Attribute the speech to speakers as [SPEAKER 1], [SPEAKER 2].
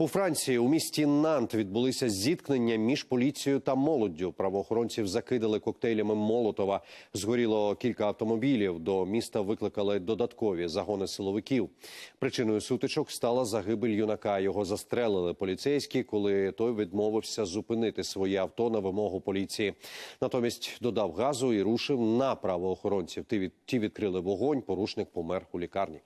[SPEAKER 1] У Франції у місті Нант відбулися зіткнення між поліцією та молоддю. Правоохоронців закидали коктейлями Молотова. Згоріло кілька автомобілів. До міста викликали додаткові загони силовиків. Причиною сутичок стала загибель юнака. Його застрелили поліцейські, коли той відмовився зупинити своє авто на вимогу поліції. Натомість додав газу і рушив на правоохоронців. Ті відкрили вогонь. Порушник помер у лікарні.